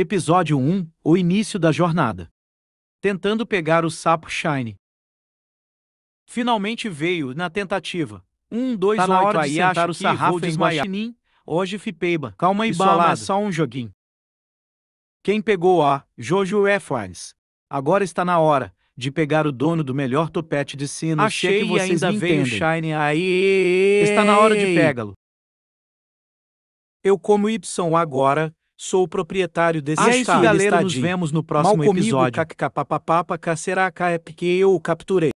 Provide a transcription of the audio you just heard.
Episódio 1 O início da jornada. Tentando pegar o sapo Shine. Finalmente veio, na tentativa. Um, dois, tá na hora de sentar o sarrafo em hoje Fipeiba. Calma aí, bala, é só um joguinho. Quem pegou a Jojo Effines. Agora está na hora de pegar o dono do melhor topete de sino. É Achei que vocês ainda veio Shine aí. Está na hora de pegá-lo. Eu como Y agora, Sou o proprietário desse ah, estado. É isso, galera. Nos vemos no próximo Mal episódio. Mal comigo, será é que eu o capturei?